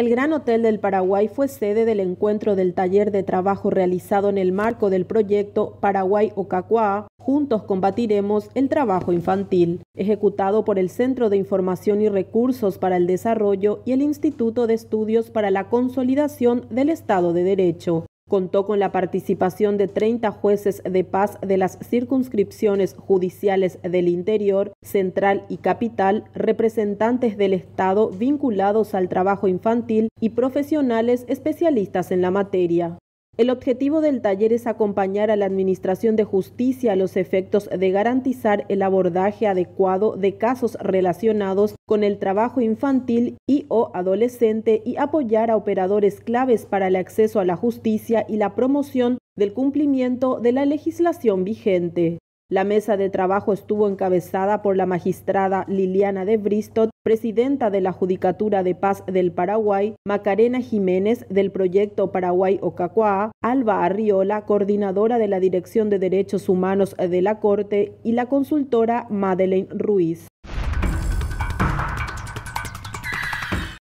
El Gran Hotel del Paraguay fue sede del encuentro del taller de trabajo realizado en el marco del proyecto Paraguay Ocacua, Juntos combatiremos el trabajo infantil, ejecutado por el Centro de Información y Recursos para el Desarrollo y el Instituto de Estudios para la Consolidación del Estado de Derecho contó con la participación de 30 jueces de paz de las circunscripciones judiciales del interior, central y capital, representantes del Estado vinculados al trabajo infantil y profesionales especialistas en la materia. El objetivo del taller es acompañar a la Administración de Justicia a los efectos de garantizar el abordaje adecuado de casos relacionados con el trabajo infantil y o adolescente y apoyar a operadores claves para el acceso a la justicia y la promoción del cumplimiento de la legislación vigente. La mesa de trabajo estuvo encabezada por la magistrada Liliana de Bristot, presidenta de la Judicatura de Paz del Paraguay, Macarena Jiménez del proyecto Paraguay Ocacua, Alba Arriola, coordinadora de la Dirección de Derechos Humanos de la Corte, y la consultora Madeleine Ruiz.